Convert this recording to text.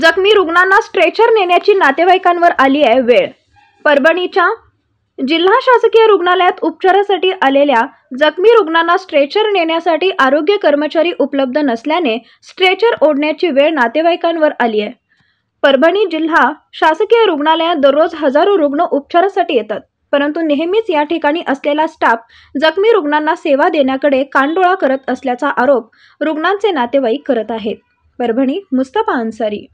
जखमी रुग्णांना स्ट्रेचर नेण्याची नातेवाईकांवर आली आहे वेळ परभणीच्या जिल्हा शासकीय रुग्णालयात उपचारासाठी आलेल्या जखमी रुग्णांना स्ट्रेचर नेण्यासाठी आरोग्य कर्मचारी उपलब्ध नसल्याने स्ट्रेचर ओढण्याची वेळ नातेवाईकांवर आली आहे परभणी जिल्हा शासकीय रुग्णालयात दररोज हजारो रुग्ण उपचारासाठी येतात परंतु नेहमीच या ठिकाणी असलेला स्टाफ जखमी रुग्णांना सेवा देण्याकडे कांडोळा करत असल्याचा आरोप रुग्णांचे नातेवाईक करत आहेत परभणी मुस्तफा अन्सारी